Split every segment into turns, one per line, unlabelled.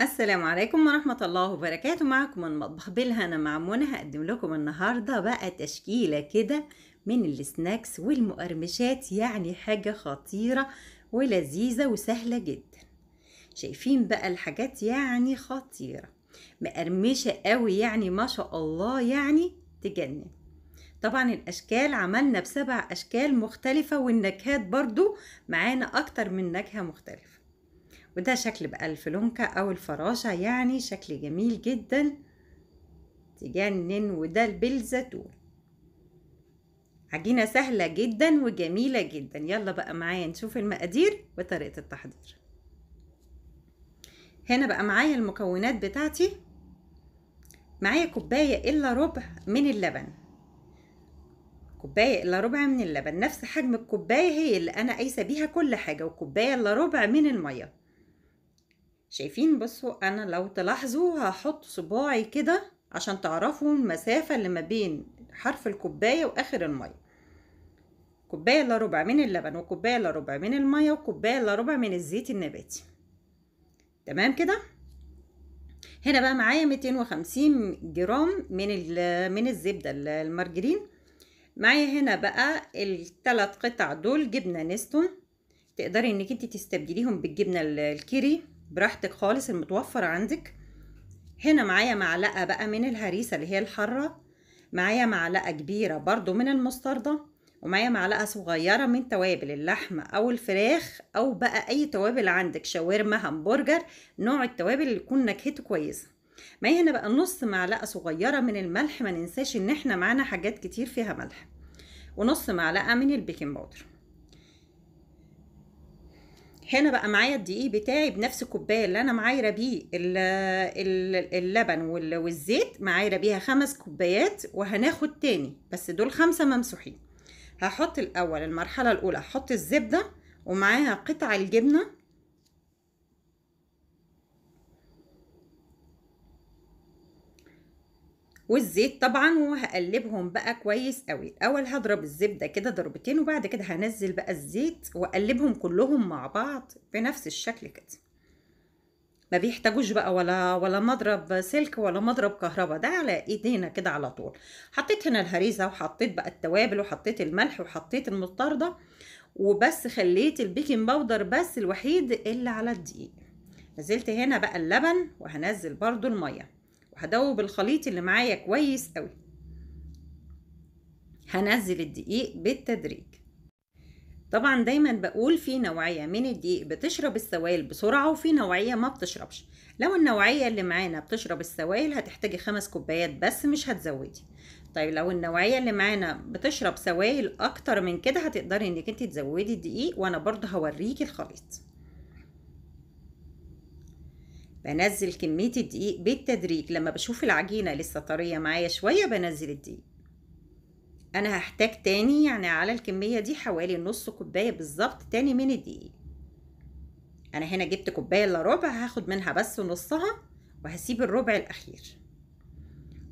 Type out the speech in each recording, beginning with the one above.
السلام عليكم ورحمة الله وبركاته معكم من مطبخ بالهنا مع منى هقدم لكم النهاردة بقى تشكيلة كده من السناكس والمقرمشات يعني حاجة خطيرة ولذيذة وسهلة جدا شايفين بقى الحاجات يعني خطيرة مقرمشة قوي يعني ما شاء الله يعني تجنن طبعا الاشكال عملنا بسبع اشكال مختلفة والنكهات برضو معانا اكتر من نكهة مختلفة وده شكل بقى الفلونكة أو الفراشة يعني شكل جميل جدا تجنن وده بالزيتون عجينة سهلة جدا وجميلة جدا يلا بقى معايا نشوف المقادير وطريقة التحضير هنا بقى معايا المكونات بتاعتي معايا كوباية إلا ربع من اللبن كوباية إلا ربع من اللبن نفس حجم الكوباية هي اللي أنا قايسة بيها كل حاجة وكوباية إلا ربع من المية شايفين بصوا انا لو تلاحظوا هحط صباعي كده عشان تعرفوا المسافة اللي ما بين حرف الكوباية واخر المية كوباية الا ربع من اللبن وكوباية الا ربع من المية وكوباية الا ربع من الزيت النباتي تمام كده هنا بقى معايا 250 جرام من من الزبدة المارجرين معايا هنا بقى الثلاث قطع دول جبنة نستون تقدري انك انت تستبدليهم بالجبنة الكيري براحتك خالص المتوفر عندك هنا معايا معلقة بقى من الهريسة اللي هي الحرة معايا معلقة كبيرة برضو من المستردة ومعايا معلقة صغيرة من توابل اللحمة أو الفراخ أو بقى أي توابل عندك شاورما همبرجر نوع التوابل اللي يكون نكهته كويسة معايا هنا بقى نص معلقة صغيرة من الملح ما ننساش إن احنا معانا حاجات كتير فيها ملح ونص معلقة من البيكنج باودر هنا بقى معايا الدقيق بتاعي بنفس الكوبايه اللي انا معايره بيه اللبن والزيت معايره بيها خمس كوبايات وهناخد تاني بس دول خمسه ممسوحين هحط الاول المرحله الاولى هحط الزبده ومعاها قطع الجبنه والزيت طبعا وهقلبهم بقى كويس قوي الاول هضرب الزبده كده ضربتين وبعد كده هنزل بقى الزيت واقلبهم كلهم مع بعض بنفس الشكل كده ما بيحتاجوش بقى ولا ولا مضرب سلك ولا مضرب كهرباء ده على ايدينا كده على طول حطيت هنا الهريسه وحطيت بقى التوابل وحطيت الملح وحطيت المطارده وبس خليت البيكنج باودر بس الوحيد اللي على الدقيق نزلت هنا بقى اللبن وهنزل برضو الميه وهدوب الخليط اللي معايا كويس قوي هنزل الدقيق بالتدريج طبعا دايما بقول في نوعية من الدقيق بتشرب السوائل بسرعة وفي نوعية ما بتشربش لو النوعية اللي معانا بتشرب السوائل هتحتاجي خمس كوبايات بس مش هتزودي طيب لو النوعية اللي معانا بتشرب سوائل اكتر من كده هتقدري انك انت تزودي الدقيق وانا برضه هوريكي الخليط بنزل كمية الدقيق بالتدريج لما بشوف العجينة لسه طرية معايا شوية بنزل الدقيق أنا هحتاج تاني يعني على الكمية دي حوالي نص كوباية بالظبط تاني من الدقيق أنا هنا جبت كوباية إلا ربع هاخد منها بس نصها وهسيب الربع الأخير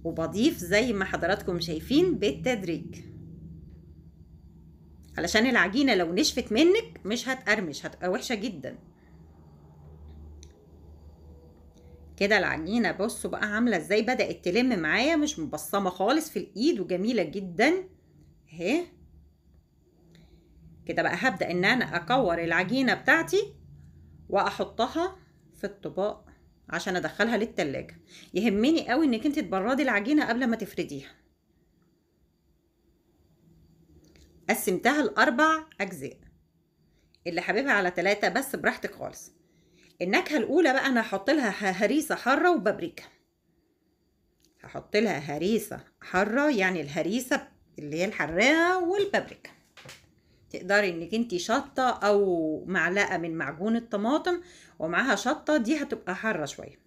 وبضيف زي ما حضراتكم شايفين بالتدريج علشان العجينة لو نشفت منك مش هتقرمش هتبقى وحشة جداً كده العجينه بصوا بقى عامله ازاي بدات تلم معايا مش مبصمه خالص في الايد وجميله جدا اهي كده بقى هبدا ان انا اكور العجينه بتاعتي واحطها في الطباق عشان ادخلها للتلاجة يهمني قوي انك انت تبردي العجينه قبل ما تفرديها قسمتها لاربع اجزاء اللي حاببها على ثلاثة بس براحتك خالص النكهة الأولى بقى أنا هحط لها هريسة حارة وبابريكا هحط لها هريسة حارة يعني الهريسة اللي هي الحراقة والبابريكا تقدري انك انت شطة او معلقة من معجون الطماطم ومعاها شطة دي هتبقى حارة شوية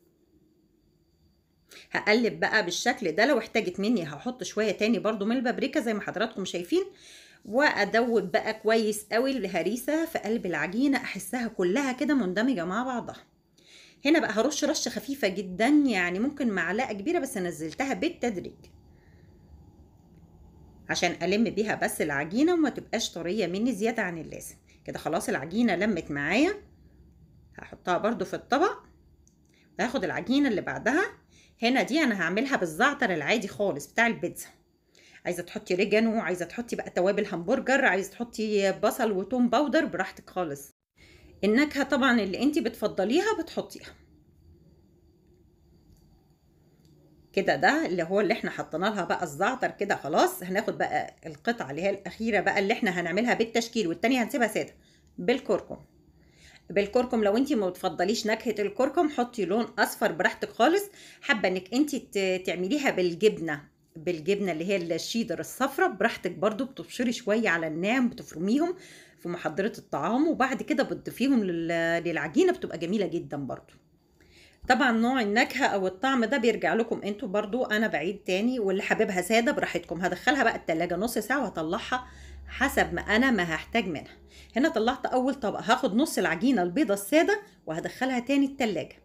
هقلب بقى بالشكل ده لو احتاجت مني هحط شوية تاني برضو من البابريكا زي ما حضراتكم شايفين وادوب بقى كويس قوي الهريسه في قلب العجينه احسها كلها كده مندمجه مع بعضها هنا بقى هرش رشه خفيفه جدا يعني ممكن معلقه كبيره بس نزلتها بالتدريج عشان الم بيها بس العجينه وما تبقاش طريه مني زياده عن اللازم كده خلاص العجينه لمت معايا هحطها برده في الطبق وهاخد العجينه اللي بعدها هنا دي انا هعملها بالزعتر العادي خالص بتاع البيتزا عايزه تحطي ريجانو عايزه تحطي بقى توابل همبرجر عايزه تحطي بصل وتوم باودر براحتك خالص النكهه طبعا اللي انت بتفضليها بتحطيها كده ده اللي هو اللي احنا حطينا لها بقى الزعتر كده خلاص هناخد بقى القطعه اللي هي الاخيره بقى اللي احنا هنعملها بالتشكيل والتانيه هنسيبها ساده بالكركم بالكركم لو انت ما بتفضليش نكهه الكركم حطي لون اصفر براحتك خالص حابه انك انت تعمليها بالجبنه بالجبنه اللي هي الشيدر الصفراء براحتك برضو بتبشري شويه على الناعم بتفرميهم في محضره الطعام وبعد كده بتضيفيهم للعجينه بتبقى جميله جدا برضو طبعا نوع النكهه او الطعم ده بيرجع لكم انتوا برضو انا بعيد تاني واللي حاببها ساده براحتكم هدخلها بقى التلاجة نص ساعه وهطلعها حسب ما انا ما هحتاج منها هنا طلعت اول طبق هاخد نص العجينه البيضه الساده وهدخلها تاني التلاجة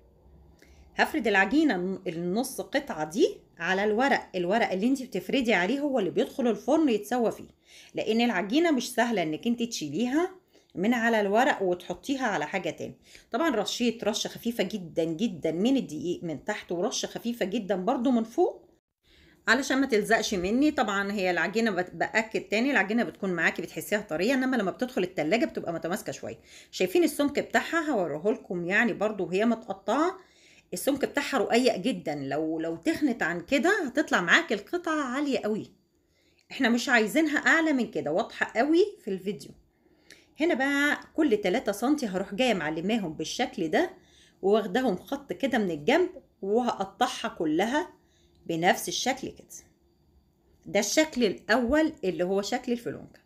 هفرد العجينه النص قطعه دي على الورق الورق اللي انت بتفردي عليه هو اللي بيدخل الفرن يتسوى فيه لان العجينه مش سهله انك انت تشيليها من على الورق وتحطيها على حاجه تاني طبعا رشيت رشه خفيفه جدا جدا من الدقيق من تحت ورشه خفيفه جدا برده من فوق علشان ما تلزقش مني طبعا هي العجينه باكد تاني العجينه بتكون معاكي بتحسيها طريه انما لما بتدخل التلاجة بتبقى متماسكه شويه شايفين السمك بتاعها هوريه لكم يعني برده وهي متقطعه السمك بتاعها رقيق جدا لو لو تخنت عن كده هتطلع معاك القطعة عالية قوي احنا مش عايزينها اعلى من كده واضحة قوي في الفيديو هنا بقى كل 3 سنتي هروح جايه معلماهم بالشكل ده واخدهم خط كده من الجنب وهقطعها كلها بنفس الشكل كده ده الشكل الاول اللي هو شكل الفلونكه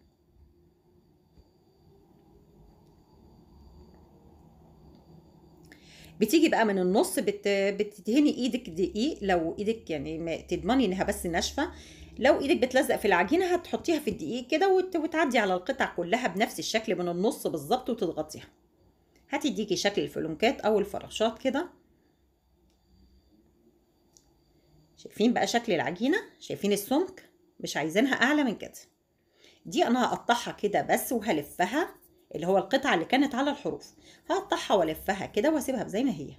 بتيجي بقى من النص بت... بتدهني ايدك دقيق لو ايدك يعني ما تضمني انها بس ناشفه لو ايدك بتلزق في العجينه هتحطيها في الدقيق كده وت... وتعدي على القطع كلها بنفس الشكل من النص بالظبط وتضغطيها هتديكي شكل الفلونكات او الفراشات كده شايفين بقى شكل العجينه شايفين السمك مش عايزينها اعلى من كده دي انا هقطعها كده بس وهلفها اللي هو القطعة اللي كانت على الحروف هقطعها والفها كده واسيبها زي ما هي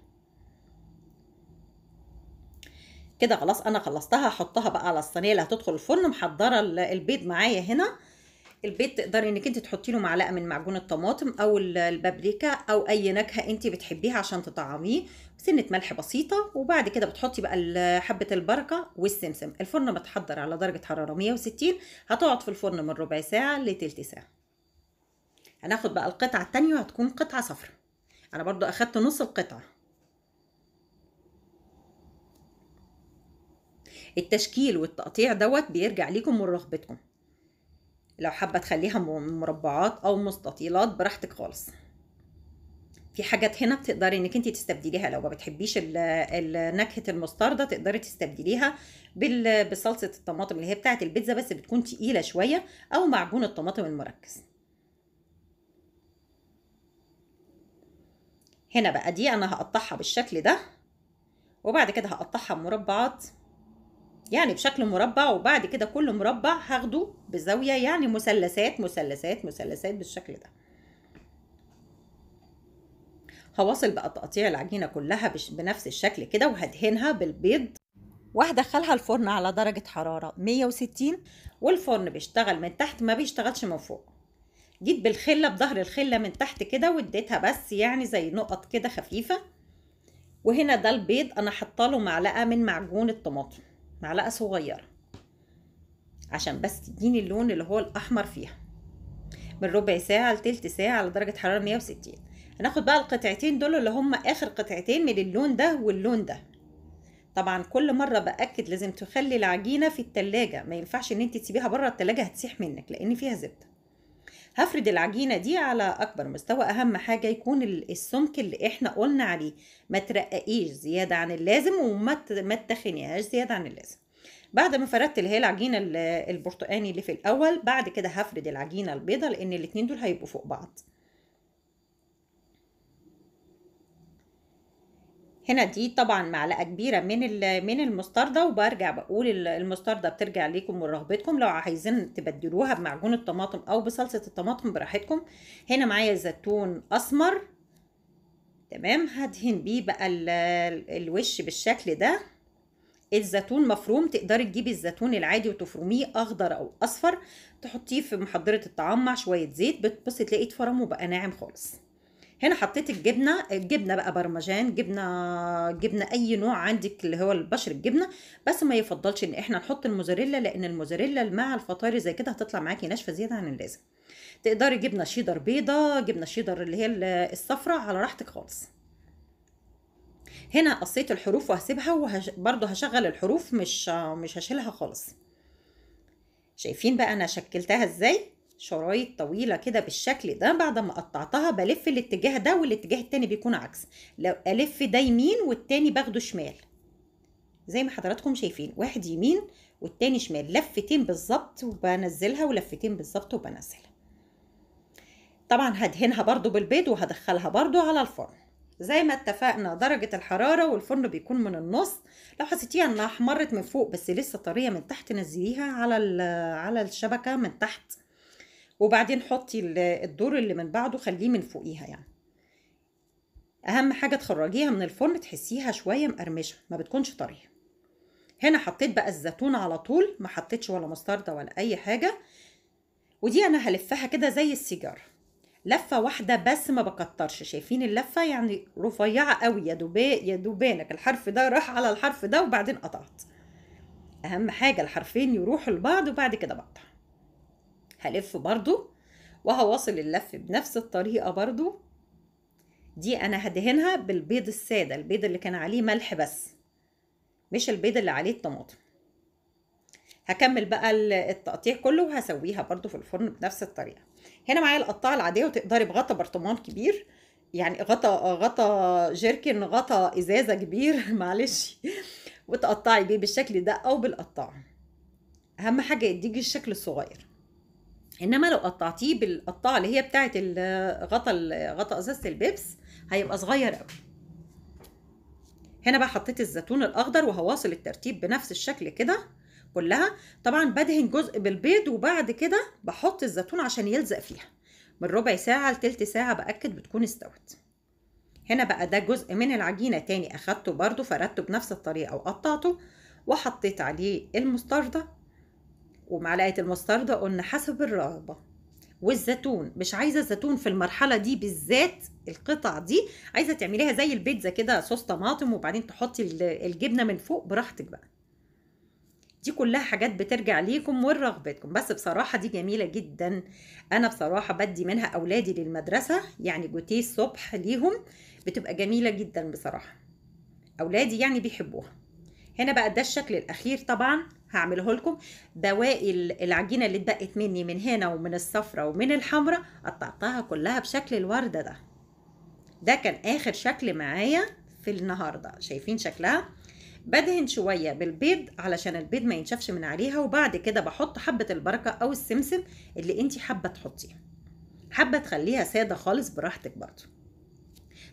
كده خلاص انا خلصتها هحطها بقى على الصينيه اللي هتدخل الفرن محضره البيض معايا هنا البيض تقدري انك انت تحطي له معلقه من معجون الطماطم او البابريكا او اي نكهه انت بتحبيها عشان تطعميه سنه ملح بسيطه وبعد كده بتحطي بقى حبه البركه والسمسم الفرن متحضر على درجه حراره 160 هتقعد في الفرن من ربع ساعه لتلت ساعه هناخد بقى القطعة التانية وهتكون قطعة صفرا انا برضو اخدت نص القطعة التشكيل والتقطيع دوت بيرجع ليكم ولرغبتكم لو حابة تخليها مربعات او مستطيلات براحتك خالص في حاجات هنا بتقدري انك انت تستبدليها لو ما بتحبيش نكهه المستردة تقدري تستبدليها بصلصه الطماطم اللي هي بتاعت البيتزا بس بتكون تقيله شويه او معجون الطماطم المركز هنا بقى دي انا هقطعها بالشكل ده وبعد كده هقطعها مربعات يعني بشكل مربع وبعد كده كل مربع هاخده بزاويه يعني مثلثات مثلثات مثلثات بالشكل ده هواصل بقى تقطيع العجينه كلها بنفس الشكل كده وهدهنها بالبيض وهدخلها الفرن على درجه حراره 160 والفرن بيشتغل من تحت ما بيشتغلش من فوق جيت بالخله بظهر الخله من تحت كده واديتها بس يعني زي نقط كده خفيفه وهنا ده البيض انا حاطه له معلقه من معجون الطماطم معلقه صغيره عشان بس تديني اللون اللي هو الاحمر فيها من ربع ساعه لتلت ساعه على درجه حراره 160 هناخد بقى القطعتين دول اللي هم اخر قطعتين من اللون ده واللون ده طبعا كل مره باكد لازم تخلي العجينه في التلاجة ما ينفعش ان انت تسيبيها بره التلاجة هتسيح منك لان فيها زبده هفرد العجينة دي على أكبر مستوى أهم حاجة يكون السمك اللي إحنا قلنا عليه ما ترققيش زيادة عن اللازم وما تتخنيهاش زيادة عن اللازم بعد ما فردت اللي هي العجينة البرتقاني اللي في الأول بعد كده هفرد العجينة البيضة لأن الاتنين دول هيبقوا فوق بعض هنا دي طبعا معلقه كبيره من من المستردة وبرجع بقول المستردة بترجع ليكم ورغبتكم لو عايزين تبدلوها بمعجون الطماطم او بصلصه الطماطم براحتكم هنا معايا زيتون اسمر تمام هدهن بيه بقى الوش بالشكل ده الزيتون مفروم تقدري تجيبي الزيتون العادي وتفرميه اخضر او اصفر تحطيه في محضره الطعام مع شويه زيت بتبصي تلاقيه اتفرم وبقى ناعم خالص هنا حطيت الجبنه الجبنه بقى برمجان جبنه جبنه اي نوع عندك اللي هو البشر الجبنه بس ما يفضلش ان احنا نحط الموزاريلا لان الموزاريلا مع الفطاير زي كده هتطلع معاكي ناشفه زياده عن اللازم تقدري جبنه شيدر بيضه جبنه شيدر اللي هي الصفراء على راحتك خالص هنا قصيت الحروف وهسيبها وبرده هشغل الحروف مش مش هشيلها خالص شايفين بقى انا شكلتها ازاي شرايط طويلة كده بالشكل ده بعد ما قطعتها بلف الاتجاه ده والاتجاه التاني بيكون عكس لو ألف ده يمين والتاني باخده شمال زي ما حضراتكم شايفين واحد يمين والتاني شمال لفتين بالظبط وبنزلها ولفتين بالظبط وبنزلها طبعا هدهنها برضو بالبيض وهدخلها برضو على الفرن زي ما اتفقنا درجة الحرارة والفرن بيكون من النص لو حسيتيها انها احمرت من فوق بس لسه طرية من تحت نزليها على على الشبكة من تحت وبعدين حطي الدور اللي من بعده خليه من فوقيها يعني اهم حاجه تخرجيها من الفرن تحسيها شويه مقرمشه ما بتكونش طريه هنا حطيت بقى الزيتون على طول ما حطيتش ولا مستردة ولا اي حاجه ودي انا هلفها كده زي السيجاره لفه واحده بس ما بكترش شايفين اللفه يعني رفيعه قوي يا دوبا يا دوبانك الحرف ده راح على الحرف ده وبعدين قطعت اهم حاجه الحرفين يروحوا لبعض وبعد كده بقطع هلف برضو وهواصل اللف بنفس الطريقة برضو دي أنا هدهنها بالبيض السادة البيض اللي كان عليه ملح بس مش البيض اللي عليه الطماطم هكمل بقى التقطيع كله وهسويها برضو في الفرن بنفس الطريقة هنا معايا القطاعة العادية وتقدري بغطا برطمان كبير يعني غطا غطا جيركن غطا ازازه كبير معلش وتقطعي بيه بالشكل ده او بالقطاعه اهم حاجه يديكي الشكل الصغير انما لو قطعتيه بالقطعه اللي هي بتاعه غطا غطا ازازه البيبس هيبقى صغير قوي هنا بقى حطيت الزيتون الاخضر وهواصل الترتيب بنفس الشكل كده كلها طبعا بدهن جزء بالبيض وبعد كده بحط الزيتون عشان يلزق فيها من ربع ساعه لتلت ساعه باكد بتكون استوت هنا بقى ده جزء من العجينه تاني اخدته برده فردته بنفس الطريقه وقطعته وحطيت عليه المستردة ومعلقه المستردة قلنا حسب الرغبه والزيتون مش عايزه الزيتون في المرحله دي بالذات القطع دي عايزه تعمليها زي البيتزا كده صوص طماطم وبعدين تحطي الجبنه من فوق براحتك بقى دي كلها حاجات بترجع ليكم ولرغبتكم بس بصراحة دي جميلة جدا أنا بصراحة بدي منها أولادي للمدرسة يعني جوتيه الصبح ليهم بتبقى جميلة جدا بصراحة أولادي يعني بيحبوها هنا بقى ده الشكل الأخير طبعا هعمله لكم بواقي العجينه اللي اتبقت مني من هنا ومن الصفرة ومن الحمراء قطعتها كلها بشكل الورده ده ده كان اخر شكل معايا في النهارده شايفين شكلها بدهن شويه بالبيض علشان البيض ما ينشفش من عليها وبعد كده بحط حبه البركه او السمسم اللي انت حابه تحطيه حابه تخليها ساده خالص براحتك برضه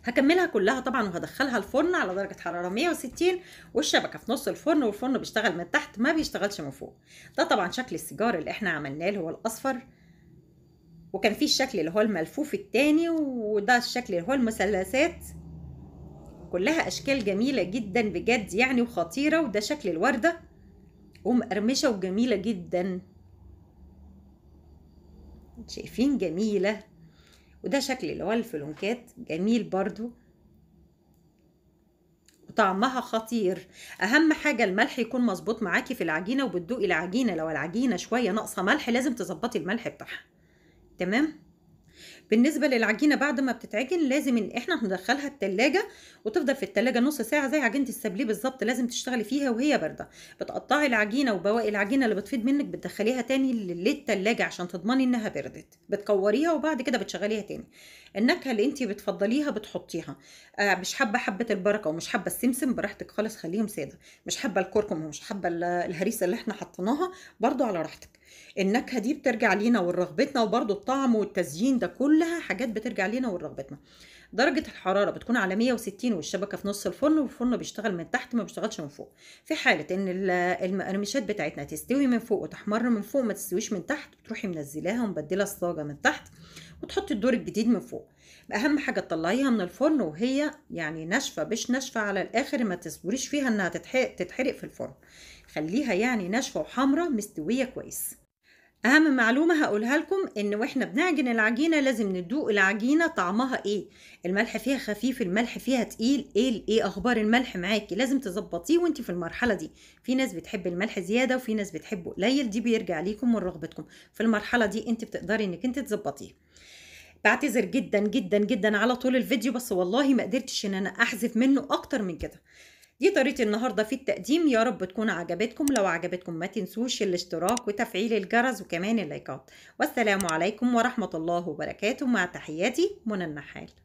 هكملها كلها طبعا وهدخلها الفرن على درجه حراره 160 والشبكه في نص الفرن والفرن بيشتغل من تحت ما بيشتغلش من فوق ده طبعا شكل السيجار اللي احنا عملناه اللي هو الاصفر وكان فيه الشكل اللي هو الملفوف التاني وده الشكل اللي هو المثلثات كلها اشكال جميله جدا بجد يعني وخطيره وده شكل الورده ومقرمشه وجميله جدا شايفين جميله وده شكل اللي هو الفلونكات جميل برضو وطعمها خطير اهم حاجه الملح يكون مظبوط معاكي في العجينه وبتدوقي العجينه لو العجينه شويه ناقصه ملح لازم تظبطي الملح بتاعها تمام بالنسبه للعجينه بعد ما بتتعجن لازم ان احنا ندخلها التلاجة وتفضل في التلاجة نص ساعه زي عجينه السابليه بالظبط لازم تشتغلي فيها وهي بارده بتقطعي العجينه وبواقي العجينه اللي بتفيض منك بتدخليها تاني للتلاجة عشان تضمني انها بردت بتكوريها وبعد كده بتشغليها تاني النكهه اللي انت بتفضليها بتحطيها آه مش حابه حبه البركه ومش حابه السمسم براحتك خالص خليهم ساده مش حابه الكركم ومش حابه الهريسه اللي احنا حطيناها برده على راحتك النكهه دي بترجع لينا ولرغبتنا وبرده الطعم والتزيين ده كلها حاجات بترجع لينا ولرغبتنا درجة الحرارة بتكون على 160 والشبكة في نص الفرن والفرن بيشتغل من تحت ما بيشتغلش من فوق في حالة ان المقرمشات بتاعتنا تستوي من فوق وتحمر من فوق ما تستويش من تحت بتروحي منزلاها ومبدلة الصاجة من تحت وتحطي الدور الجديد من فوق اهم حاجة تطلعيها من الفرن وهي يعني ناشفة مش ناشفة على الاخر ما تصبريش فيها انها تتحرق في الفرن خليها يعني ناشفة وحمرة مستوية كويس اهم معلومه هقولها لكم ان واحنا بنعجن العجينه لازم ندوق العجينه طعمها ايه الملح فيها خفيف الملح فيها تقيل ايه ايه اخبار الملح معاكي لازم تظبطيه وانت في المرحله دي في ناس بتحب الملح زياده وفي ناس بتحبه قليل دي بيرجع ليكم من رغبتكم في المرحله دي انت بتقدري انك انت تظبطيه بعتذر جدا جدا جدا على طول الفيديو بس والله ما قدرتش ان انا احذف منه اكتر من كده دي طريقة النهاردة في التقديم يا رب تكون عجبتكم لو عجبتكم ما تنسوش الاشتراك وتفعيل الجرس وكمان اللايكات والسلام عليكم ورحمة الله وبركاته مع تحياتي منى النحال